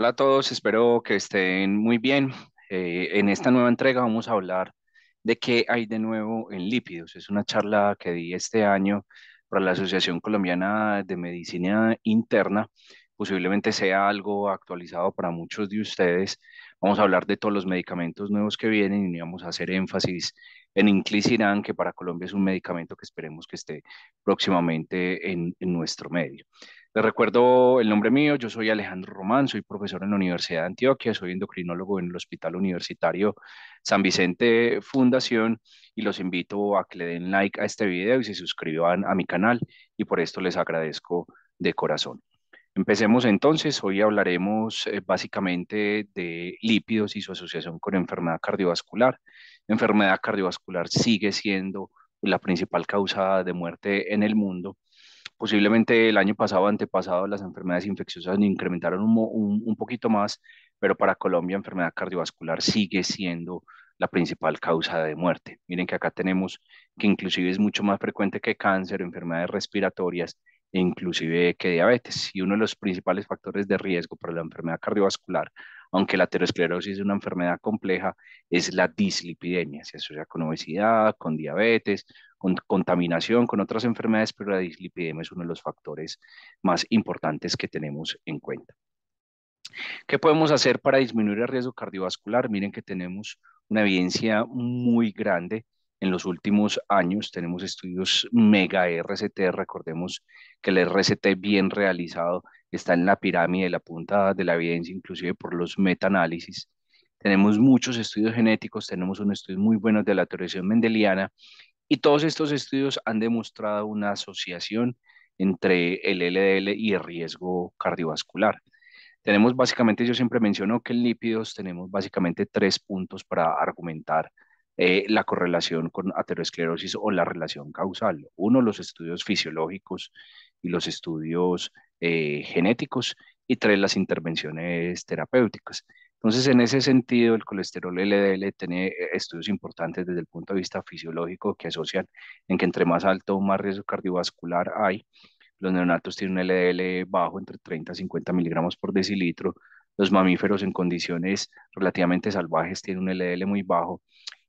Hola a todos, espero que estén muy bien. Eh, en esta nueva entrega vamos a hablar de qué hay de nuevo en lípidos. Es una charla que di este año para la Asociación Colombiana de Medicina Interna. Posiblemente sea algo actualizado para muchos de ustedes. Vamos a hablar de todos los medicamentos nuevos que vienen y vamos a hacer énfasis en Inclisiran, que para Colombia es un medicamento que esperemos que esté próximamente en nuestro medio. Les recuerdo el nombre mío, yo soy Alejandro Román, soy profesor en la Universidad de Antioquia, soy endocrinólogo en el Hospital Universitario San Vicente Fundación y los invito a que le den like a este video y se suscriban a mi canal y por esto les agradezco de corazón. Empecemos entonces, hoy hablaremos eh, básicamente de lípidos y su asociación con enfermedad cardiovascular. Enfermedad cardiovascular sigue siendo la principal causa de muerte en el mundo Posiblemente el año pasado, antepasado, las enfermedades infecciosas incrementaron un, poquito más, pero para Colombia enfermedad cardiovascular sigue siendo la principal causa de muerte. Miren que acá tenemos que inclusive es mucho más frecuente que cáncer, enfermedades respiratorias e inclusive que diabetes. Y uno de los principales factores de riesgo para la enfermedad cardiovascular aunque la aterosclerosis es una enfermedad compleja, es la dislipidemia. Se asocia con obesidad, con diabetes, con contaminación, con otras enfermedades, pero la dislipidemia es uno de los factores más importantes que tenemos en cuenta. ¿Qué podemos hacer para disminuir el riesgo cardiovascular? Miren que tenemos una evidencia muy grande en los últimos años tenemos estudios mega RCT, recordemos que el RCT bien realizado está en la pirámide de la punta de la evidencia, inclusive por los metaanálisis. Tenemos muchos estudios genéticos, tenemos unos estudio muy buenos de la teoría mendeliana y todos estos estudios han demostrado una asociación entre el LDL y el riesgo cardiovascular. Tenemos básicamente, yo siempre menciono que en lípidos tenemos básicamente tres puntos para argumentar eh, la correlación con aterosclerosis o la relación causal. Uno, los estudios fisiológicos y los estudios eh, genéticos y tres las intervenciones terapéuticas. Entonces, en ese sentido, el colesterol LDL tiene eh, estudios importantes desde el punto de vista fisiológico que asocian en que entre más alto, más riesgo cardiovascular hay. Los neonatos tienen un LDL bajo, entre 30 y 50 miligramos por decilitro. Los mamíferos en condiciones relativamente salvajes tienen un LDL muy bajo.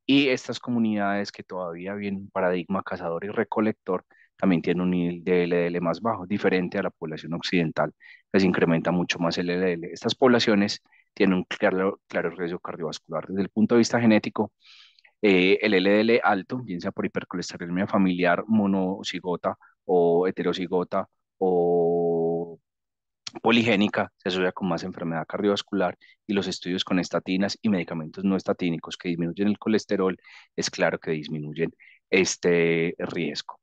Y estas comunidades que todavía vienen paradigma cazador y recolector también tiene un nivel de LDL más bajo, diferente a la población occidental, Les incrementa mucho más el LDL. Estas poblaciones tienen un claro, riesgo cardiovascular. Desde el punto de vista genético, eh, el LDL alto, bien sea por hipercolesterolemia familiar, monocigota o heterocigota o poligénica, se asocia con más enfermedad cardiovascular y los estudios con estatinas y medicamentos no estatínicos que disminuyen el colesterol, es claro que disminuyen este riesgo.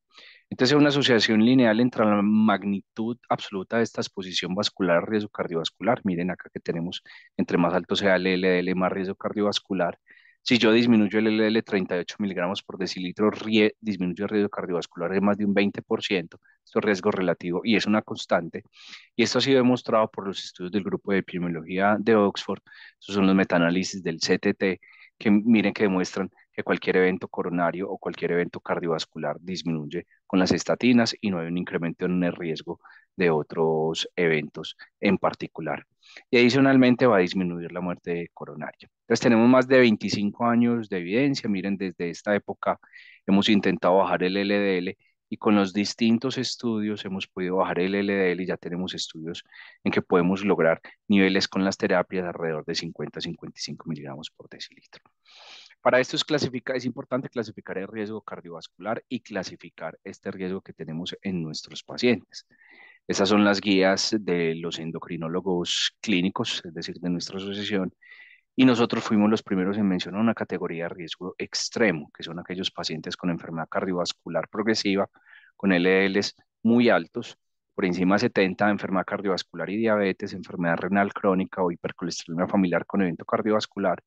Entonces, una asociación lineal entre la magnitud absoluta de esta exposición vascular, riesgo cardiovascular. Miren acá que tenemos, entre más alto sea el LDL, más riesgo cardiovascular. Si yo disminuyo el LDL 38 miligramos por decilitro, disminuyo el riesgo cardiovascular de más de un 20%, esto es riesgo relativo y es una constante. Y esto ha sido demostrado por los estudios del grupo de epidemiología de Oxford, estos son los metaanálisis del CTT, que miren que demuestran cualquier evento coronario o cualquier evento cardiovascular disminuye con las estatinas y no hay un incremento en el riesgo de otros eventos en particular. Y adicionalmente va a disminuir la muerte coronaria. Entonces tenemos más de 25 años de evidencia. Miren, desde esta época hemos intentado bajar el LDL y con los distintos estudios hemos podido bajar el LDL y ya tenemos estudios en que podemos lograr niveles con las terapias alrededor de 50-55 miligramos por decilitro. Para esto es, es importante clasificar el riesgo cardiovascular y clasificar este riesgo que tenemos en nuestros pacientes. Esas son las guías de los endocrinólogos clínicos, es decir, de nuestra asociación, y nosotros fuimos los primeros en mencionar una categoría de riesgo extremo, que son aquellos pacientes con enfermedad cardiovascular progresiva, con LLs muy altos, por encima de 70, enfermedad cardiovascular y diabetes, enfermedad renal crónica o hipercolesterolemia familiar con evento cardiovascular,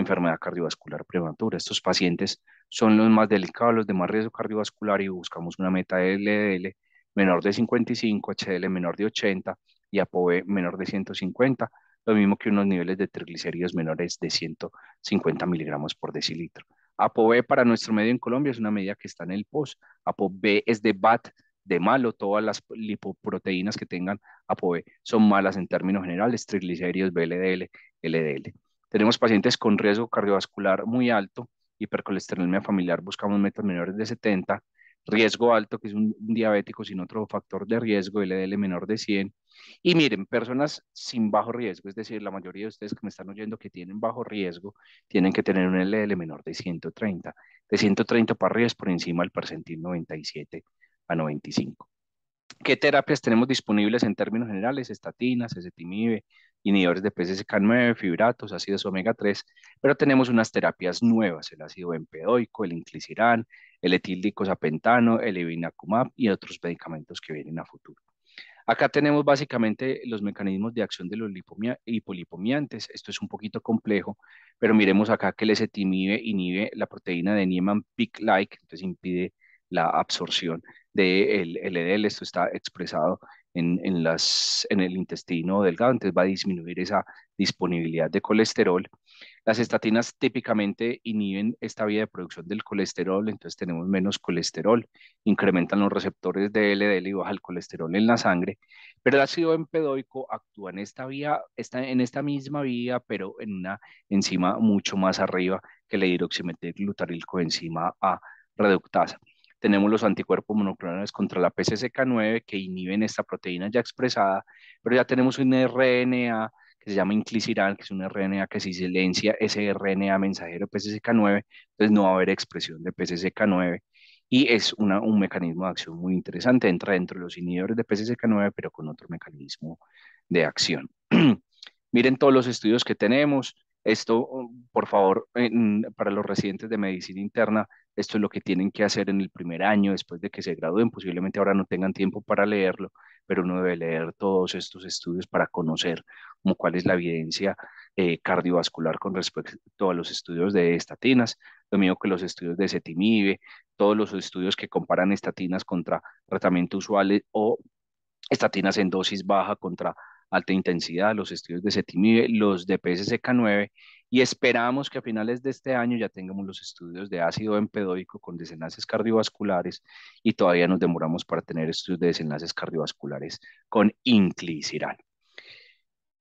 enfermedad cardiovascular prematura. Estos pacientes son los más delicados, los de más riesgo cardiovascular y buscamos una meta de LDL menor de 55, HDL menor de 80 y APOE menor de 150, lo mismo que unos niveles de triglicéridos menores de 150 miligramos por decilitro. ApoB para nuestro medio en Colombia es una medida que está en el POS. ApoB es de BAT, de malo, todas las lipoproteínas que tengan APOE son malas en términos generales, triglicéridos, BLDL, LDL. Tenemos pacientes con riesgo cardiovascular muy alto, hipercolesterolemia familiar, buscamos metas menores de 70, riesgo alto, que es un, diabético sin otro factor de riesgo, LDL menor de 100. Y miren, personas sin bajo riesgo, es decir, la mayoría de ustedes que me están oyendo que tienen bajo riesgo, tienen que tener un LDL menor de 130, de 130 para arriba es por encima del percentil 97 a 95. ¿Qué terapias tenemos disponibles en términos generales? Estatinas, ezetimibe inhibidores de PCSK9, fibratos, ácidos omega 3, pero tenemos unas terapias nuevas, el ácido empedoico, el inclisiran, el sapentano, el evinacumab y otros medicamentos que vienen a futuro. Acá tenemos básicamente los mecanismos de acción de los hipolipomiantes. Esto es un poquito complejo, pero miremos acá que el ezetimibe inhibe la proteína de Niemann Pick-like, entonces impide la absorción del de LDL. E Esto está expresado en, el intestino delgado, entonces va a disminuir esa disponibilidad de colesterol. Las estatinas típicamente inhiben esta vía de producción del colesterol, entonces tenemos menos colesterol, incrementan los receptores de LDL y baja el colesterol en la sangre, pero el ácido empedoico actúa en esta vía, está en esta misma vía, pero en una enzima mucho más arriba que la hidroximetilglutarilcoenzima A reductasa tenemos los anticuerpos monoclonales contra la PCSK9 que inhiben esta proteína ya expresada, pero ya tenemos un RNA que se llama inclisiran, que es un RNA que si silencia ese RNA mensajero pcck 9 entonces no va a haber expresión de PCSK9 y es una, un mecanismo de acción muy interesante, entra dentro de los inhibidores de PCSK9, pero con otro mecanismo de acción. Miren todos los estudios que tenemos, esto, oh, por favor, para los residentes de medicina interna, esto es lo que tienen que hacer en el primer año después de que se gradúen. Posiblemente ahora no tengan tiempo para leerlo, pero uno debe leer todos estos estudios para conocer cuál es la evidencia eh, cardiovascular con respecto a los estudios de estatinas, lo mismo que los estudios de cetimibe, todos los estudios que comparan estatinas contra tratamiento usual eh, o estatinas en dosis baja contra alta intensidad, los estudios de CETIMIBE, los de psck 9 y esperamos que a finales de este año ya tengamos los estudios de ácido empedóico con desenlaces cardiovasculares y todavía nos demoramos para tener estudios de desenlaces cardiovasculares con inclisiran.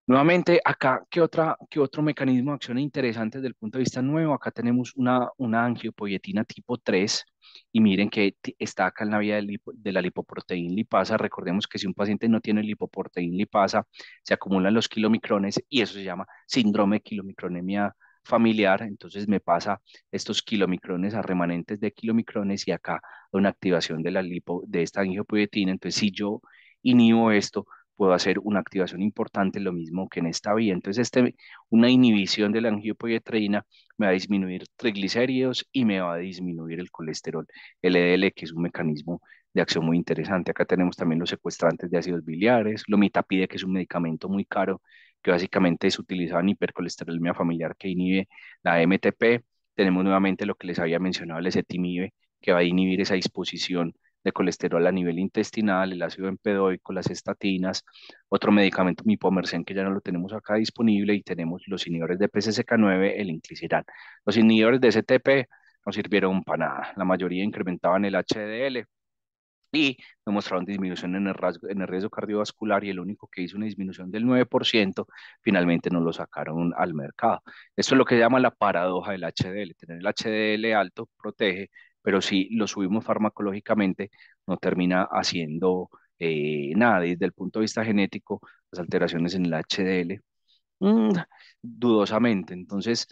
Nuevamente, acá, ¿qué, otra, qué otro mecanismo de acción interesante desde el punto de vista nuevo? Acá tenemos una, una angiopoyetina tipo 3 y miren que está acá en la vía de, la lipoproteína lipasa. Recordemos que si un paciente no tiene lipoproteína lipasa, se acumulan los kilomicrones y eso se llama síndrome de kilomicronemia familiar, entonces me pasa estos kilomicrones a remanentes de kilomicrones y acá una activación de, la lipo, de esta angiopoyetina. Entonces, si yo inhibo esto, puedo hacer una activación importante, lo mismo que en esta vía. Entonces, este, una inhibición de la angiotensina me va a disminuir triglicéridos y me va a disminuir el colesterol LDL, e que es un mecanismo de acción muy interesante. Acá tenemos también los secuestrantes de ácidos biliares, lomitapide, que es un medicamento muy caro, que básicamente es utilizado en hipercolesterolemia familiar que inhibe la MTP. Tenemos nuevamente lo que les había mencionado, el ezetimibe, que va a inhibir esa disposición de colesterol a nivel intestinal, el ácido empedoico, las estatinas, otro medicamento mipomersen que ya no lo tenemos acá disponible y tenemos los inhibidores de PCSK9, el inclisiran. Los inhibidores de STP no sirvieron para nada, la mayoría incrementaban el HDL y demostraron disminución en el, rasgo, en el riesgo cardiovascular y el único que hizo una disminución del 9%, finalmente no lo sacaron al mercado. Esto es lo que se llama la paradoja del HDL. Tener el HDL alto protege, pero si lo subimos farmacológicamente, no termina haciendo nada eh, nada. Desde el punto de vista genético, las alteraciones en el HDL, mm, dudosamente. Entonces,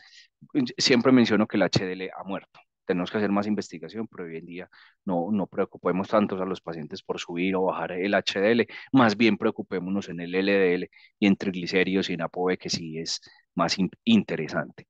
siempre menciono que el HDL ha muerto. Tenemos que hacer más investigación, pero hoy en día no, no preocupemos tanto a los pacientes por subir o bajar el HDL, más bien preocupémonos en el LDL y en triglicéridos y en ApoB, que sí es más interesante.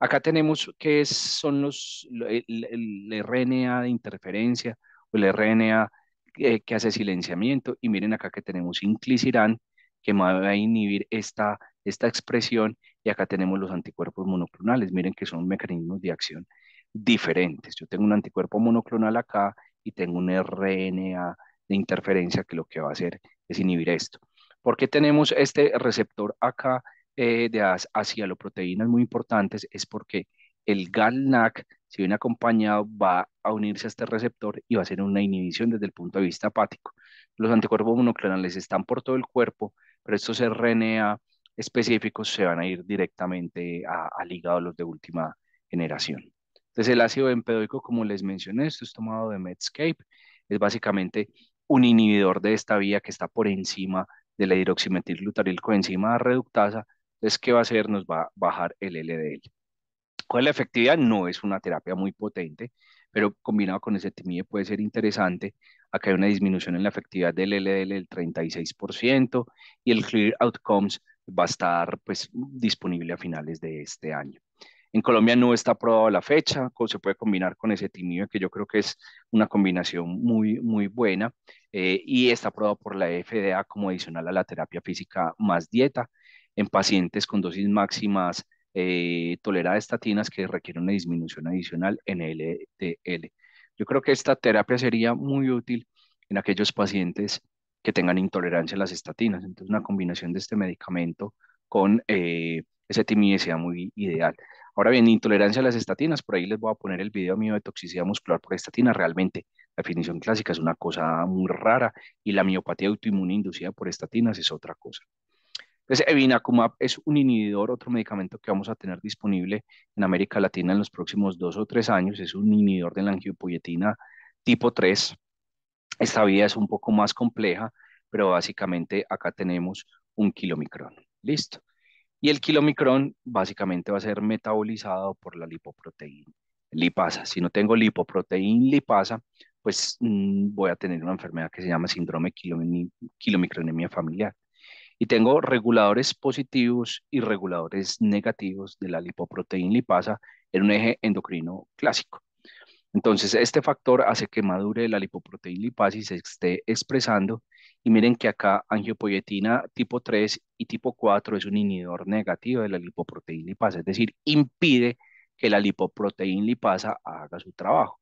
Acá tenemos que son los, el, RNA de interferencia o el RNA que hace silenciamiento. Y miren acá que tenemos inclisirán que va a inhibir esta, esta expresión. Y acá tenemos los anticuerpos monoclonales. Miren que son mecanismos de acción diferentes. Yo tengo un anticuerpo monoclonal acá y tengo un RNA de interferencia que lo que va a hacer es inhibir esto. ¿Por qué tenemos este receptor acá eh, de hacia las proteínas muy importantes es porque el GALNAC, si viene acompañado, va a unirse a este receptor y va a ser una inhibición desde el punto de vista hepático. Los anticuerpos monoclonales están por todo el cuerpo, pero estos RNA específicos se van a ir directamente a, al hígado, los de última generación. Entonces, el ácido empedoico, como les mencioné, esto es tomado de Medscape, es básicamente un inhibidor de esta vía que está por encima de la hidroximetilglutaril coenzima reductasa entonces, ¿qué va a hacer? Nos va a bajar el LDL. ¿Cuál la efectividad? No es una terapia muy potente, pero combinado con ese timide puede ser interesante. Acá hay una disminución en la efectividad del LDL del 36% y el Clear Outcomes va a estar pues, disponible a finales de este año. En Colombia no está aprobada la fecha, se puede combinar con ese timide, que yo creo que es una combinación muy, muy buena, eh, y está aprobado por la FDA como adicional a la terapia física más dieta en pacientes con dosis máximas eh, toleradas de estatinas que requieren una disminución adicional en LDL. Yo creo que esta terapia sería muy útil en aquellos pacientes que tengan intolerancia a las estatinas. Entonces, una combinación de este medicamento con eh, ese timidez sea muy ideal. Ahora bien, intolerancia a las estatinas, por ahí les voy a poner el video mío de toxicidad muscular por estatina. Realmente, la definición clásica es una cosa muy rara y la miopatía autoinmune inducida por estatinas es otra cosa. Entonces, Evinacumab es un inhibidor, otro medicamento que vamos a tener disponible en América Latina en los próximos dos o tres años. Es un inhibidor de la angiopoyetina tipo 3. Esta vía es un poco más compleja, pero básicamente acá tenemos un kilomicrón. Listo. Y el kilomicrón básicamente va a ser metabolizado por la lipoproteína lipasa. Si no tengo lipoproteína lipasa, pues mm, voy a tener una enfermedad que se llama síndrome kilomicronemia familiar y tengo reguladores positivos y reguladores negativos de la lipoproteína lipasa en un eje endocrino clásico. Entonces, este factor hace que madure la lipoproteína lipasa y se esté expresando. Y miren que acá angiopoyetina tipo 3 y tipo 4 es un inhibidor negativo de la lipoproteína lipasa, es decir, impide que la lipoproteína lipasa haga su trabajo.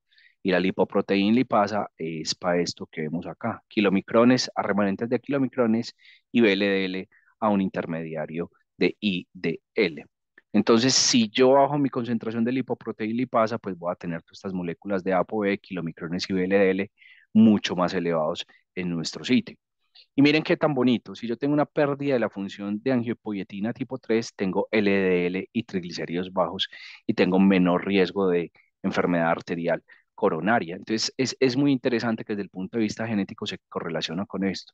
Y la lipoproteína lipasa es para esto que vemos acá, kilomicrones a remanentes de kilomicrones y BLDL a un intermediario de IDL. Entonces, si yo bajo mi concentración de lipoproteína lipasa, pues voy a tener todas estas moléculas de ApoE, kilomicrones y BLDL mucho más elevados en nuestro sitio. Y miren qué tan bonito, si yo tengo una pérdida de la función de angiopoyetina tipo 3, tengo LDL y triglicéridos bajos y tengo menor riesgo de enfermedad arterial coronaria. Entonces, es, muy interesante que desde el punto de vista genético se correlaciona con esto.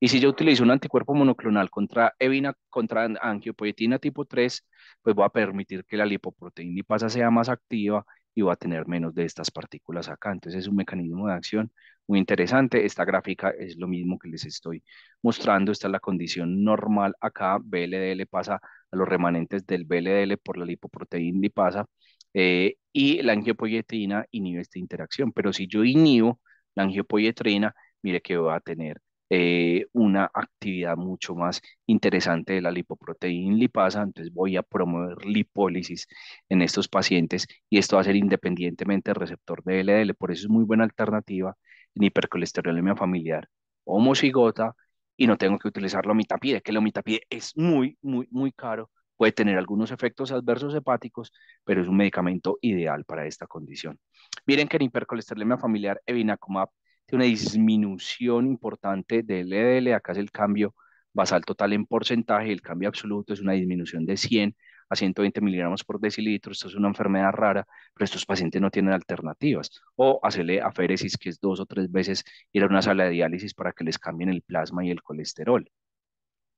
Y si yo utilizo un anticuerpo monoclonal contra evina, contra angiopoietina tipo 3, pues va a permitir que la lipoproteína lipasa sea más activa y va a tener menos de estas partículas acá. Entonces, es un mecanismo de acción muy interesante. Esta gráfica es lo mismo que les estoy mostrando. Esta es la condición normal acá. BLDL pasa a los remanentes del BLDL por la lipoproteína lipasa eh, y la angiopoyetrina inhibe esta interacción. Pero si yo inhibo la angiopoietrina, mire que va a tener eh, una actividad mucho más interesante de la lipoproteína lipasa, entonces voy a promover lipólisis en estos pacientes y esto va a ser independientemente del receptor de LDL, por eso es muy buena alternativa en hipercolesterolemia familiar homocigota y no tengo que utilizar la omitapide, que la omitapide es muy, muy, muy caro Puede tener algunos efectos adversos hepáticos, pero es un medicamento ideal para esta condición. Miren que en hipercolesterolemia familiar, evinacumab tiene una disminución importante del LDL, e acá es el cambio basal total en porcentaje, el cambio absoluto es una disminución de 100 a 120 miligramos por decilitro, esto es una enfermedad rara, pero estos pacientes no tienen alternativas, o hacerle aféresis, que es dos o tres veces ir a una sala de diálisis para que les cambien el plasma y el colesterol.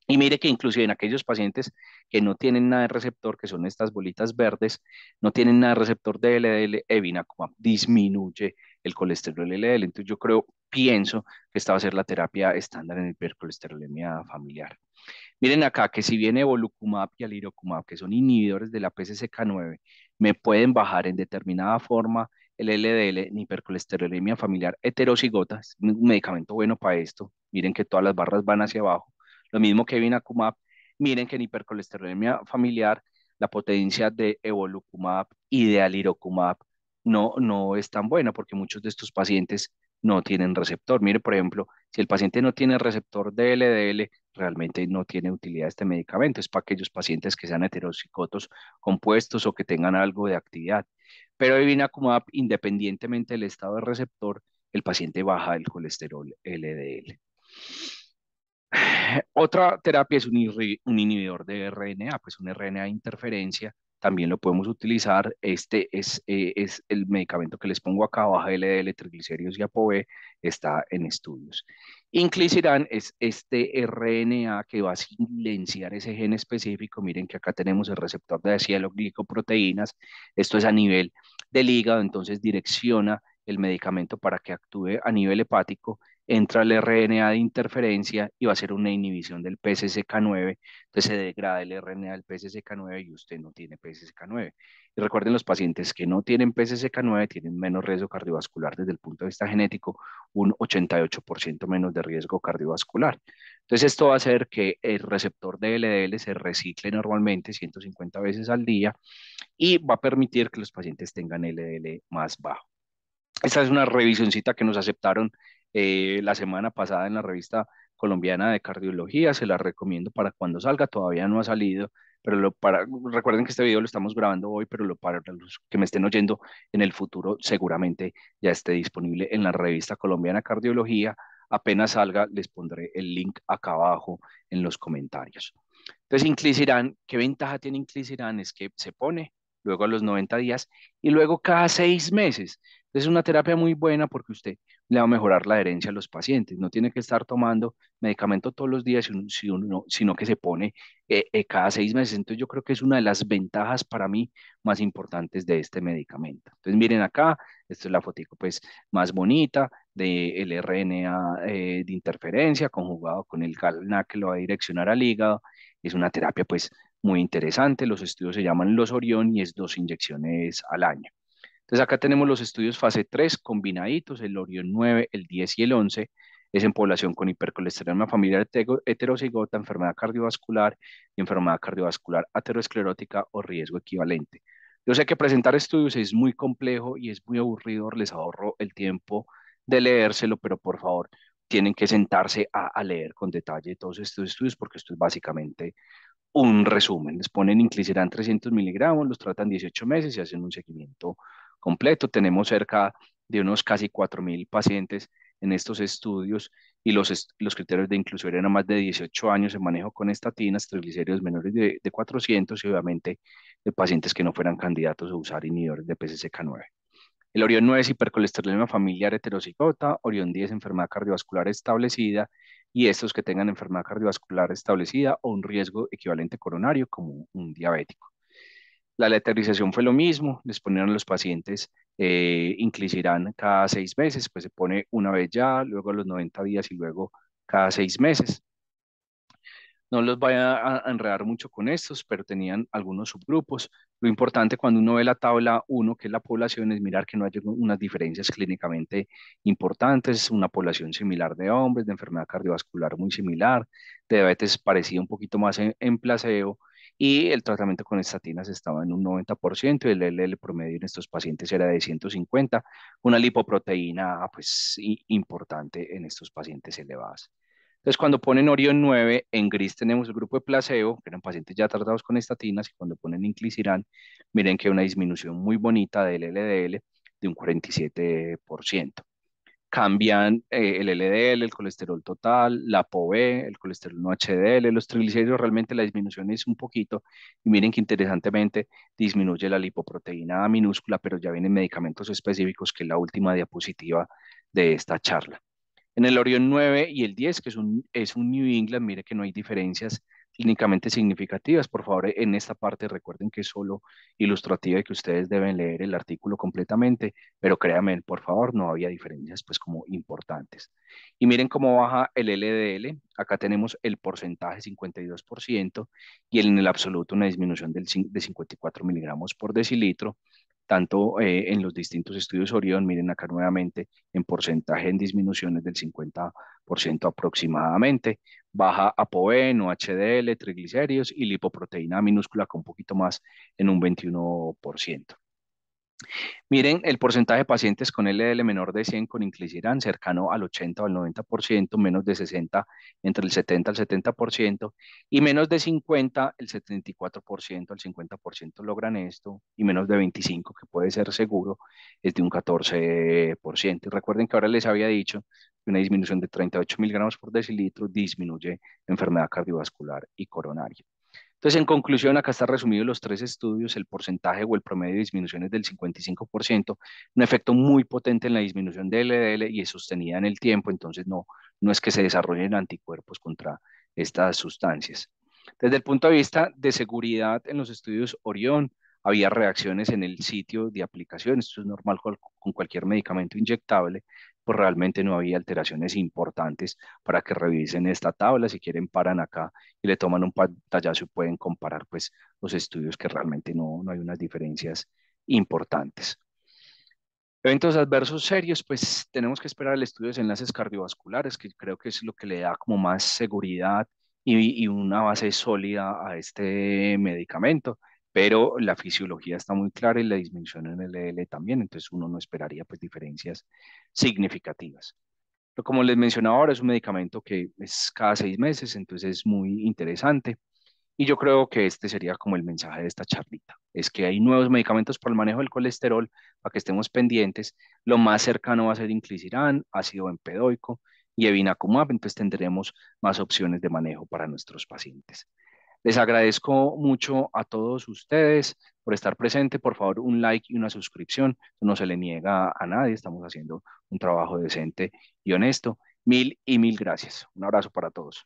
Y mire que inclusive en aquellos pacientes que no tienen nada de receptor, que son estas bolitas verdes, no tienen nada de receptor de LDL, evinacumab disminuye el colesterol LDL. Entonces yo creo, pienso que esta va a ser la terapia estándar en hipercolesterolemia familiar. Miren acá que si viene evolucumab y alirocumab, que son inhibidores de la pcck 9 me pueden bajar en determinada forma el LDL en hipercolesterolemia familiar heterocigota, es un medicamento bueno para esto. Miren que todas las barras van hacia abajo lo mismo que Evinacumab, Miren que en hipercolesterolemia familiar la potencia de evolucumab y de alirocumab no, no es tan buena porque muchos de estos pacientes no tienen receptor. Mire, por ejemplo, si el paciente no tiene receptor de LDL, realmente no tiene utilidad este medicamento. Es para aquellos pacientes que sean heterocicotos compuestos o que tengan algo de actividad. Pero Evinacumab, independientemente del estado de receptor, el paciente baja el colesterol LDL. Otra terapia es un, inhibidor de RNA, pues un RNA de interferencia, también lo podemos utilizar. Este es, eh, el medicamento que les pongo acá, baja LDL, triglicéridos y APOE, está en estudios. Inclisiran es este RNA que va a silenciar ese gen específico. Miren que acá tenemos el receptor de cielo-glicoproteínas. Esto es a nivel del hígado, entonces direcciona el medicamento para que actúe a nivel hepático entra el RNA de interferencia y va a ser una inhibición del pcc 9 entonces se degrada el RNA del pcc 9 y usted no tiene pcc 9 Y recuerden, los pacientes que no tienen pcc 9 tienen menos riesgo cardiovascular desde el punto de vista genético, un 88% menos de riesgo cardiovascular. Entonces esto va a hacer que el receptor de LDL se recicle normalmente 150 veces al día y va a permitir que los pacientes tengan LDL más bajo. Esta es una revisioncita que nos aceptaron eh, la semana pasada en la revista colombiana de cardiología, se la recomiendo para cuando salga, todavía no ha salido, pero lo para, recuerden que este video lo estamos grabando hoy, pero lo para los que me estén oyendo en el futuro seguramente ya esté disponible en la revista colombiana cardiología, apenas salga les pondré el link acá abajo en los comentarios. Entonces, Inclisiran, ¿qué ventaja tiene Inclisiran? Es que se pone luego a los 90 días y luego cada seis meses. Es una terapia muy buena porque usted le va a mejorar la adherencia a los pacientes. No tiene que estar tomando medicamento todos los días, sino, que se pone eh, eh, cada seis meses. Entonces yo creo que es una de las ventajas para mí más importantes de este medicamento. Entonces miren acá, esta es la fotico pues más bonita del RNA eh, de interferencia conjugado con el galna que lo va a direccionar al hígado. Es una terapia pues muy interesante. Los estudios se llaman los Orión y es dos inyecciones al año. Entonces acá tenemos los estudios fase 3 combinaditos, el Orión 9, el 10 y el 11, es en población con hipercolesterolemia familiar heterocigota, enfermedad cardiovascular y enfermedad cardiovascular ateroesclerótica o riesgo equivalente. Yo sé que presentar estudios es muy complejo y es muy aburrido, les ahorro el tiempo de leérselo, pero por favor, tienen que sentarse a, leer con detalle todos estos estudios porque esto es básicamente un resumen. Les ponen inclusivamente 300 miligramos, los tratan 18 meses y hacen un seguimiento completo. Tenemos cerca de unos casi 4.000 pacientes en estos estudios y los, los criterios de inclusión eran más de 18 años en manejo con estatinas, triglicéridos menores de, de 400 y obviamente de pacientes que no fueran candidatos a usar inhibidores de PCSK9. El Orión 9 es hipercolesterolemia familiar heterocigota, Orión 10 enfermedad cardiovascular establecida y estos que tengan enfermedad cardiovascular establecida o un riesgo equivalente coronario como un diabético. La leterización fue lo mismo, les ponieron los pacientes eh, cada seis meses, pues se pone una vez ya, luego los 90 días y luego cada seis meses. No los voy a enredar mucho con estos, pero tenían algunos subgrupos. Lo importante cuando uno ve la tabla 1, que es la población, es mirar que no hay unas diferencias clínicamente importantes, una población similar de hombres, de enfermedad cardiovascular muy similar, de diabetes parecida un poquito más en, en placebo, y el tratamiento con estatinas estaba en un 90%, y el LL promedio en estos pacientes era de 150, una lipoproteína pues importante en estos pacientes elevadas. Entonces, cuando ponen Orión 9, en gris tenemos el grupo de placebo, que eran pacientes ya tratados con estatinas, y cuando ponen inclisiran, miren que hay una disminución muy bonita del LDL de un 47% cambian eh, el LDL, el colesterol total, la POE, el colesterol no HDL, los triglicéridos, realmente la disminución es un poquito, y miren que interesantemente disminuye la lipoproteína minúscula, pero ya vienen medicamentos específicos, que es la última diapositiva de esta charla. En el Orión 9 y el 10, que es un, es un New England, mire que no hay diferencias técnicamente significativas. Por favor, e-, en esta parte recuerden que es solo ilustrativa y que ustedes deben leer el artículo completamente, pero créanme, por favor, no había diferencias pues como importantes. Y miren cómo baja el LDL, acá tenemos el porcentaje 52% y en el absoluto una disminución del, de 54 miligramos por decilitro, tanto eh, en los distintos estudios Orión, miren acá nuevamente en porcentaje en disminuciones del 50% aproximadamente, baja apoeno, HDL, triglicéridos y lipoproteína minúscula con un poquito más en un 21%. Miren el porcentaje de pacientes con LDL menor de 100 con inclisiran cercano al 80 o al 90%, menos de 60 entre el 70 al 70% y menos de 50 el 74% al 50% logran esto y menos de 25 que puede ser seguro es de un 14%. Y recuerden que ahora les había dicho una disminución de 38 gramos por decilitro disminuye enfermedad cardiovascular y coronaria. Entonces, en conclusión, acá están resumidos los tres estudios, el porcentaje o el promedio de disminución es del 55%, un efecto muy potente en la disminución de LDL y es sostenida en el tiempo, entonces no, no es que se desarrollen anticuerpos contra estas sustancias. Desde el punto de vista de seguridad, en los estudios Orión había reacciones en el sitio de aplicación, esto es normal con cualquier medicamento inyectable, pues realmente no había alteraciones importantes para que revisen esta tabla. Si quieren, paran acá y le toman un pantallazo y pueden comparar pues, los estudios que realmente no, no hay unas diferencias importantes. Eventos adversos serios, pues tenemos que esperar el estudio de enlaces cardiovasculares, que creo que es lo que le da como más seguridad y una base sólida a este medicamento pero la fisiología está muy clara y la disminución en el EL también, entonces uno no esperaría pues diferencias significativas. Pero como les mencionaba ahora, es un medicamento que es cada seis meses, entonces es muy interesante. Y yo creo que este sería como el mensaje de esta charlita, es que hay nuevos medicamentos para el manejo del colesterol, para que estemos pendientes. Lo más cercano va a ser inclisiran, ácido empedoico y evinacumab, entonces tendremos más opciones de manejo para nuestros pacientes. Les agradezco mucho a todos ustedes por estar presente. Por favor, un like y una suscripción. No se le niega a nadie. Estamos haciendo un trabajo decente y honesto. Mil y mil gracias. Un abrazo para todos.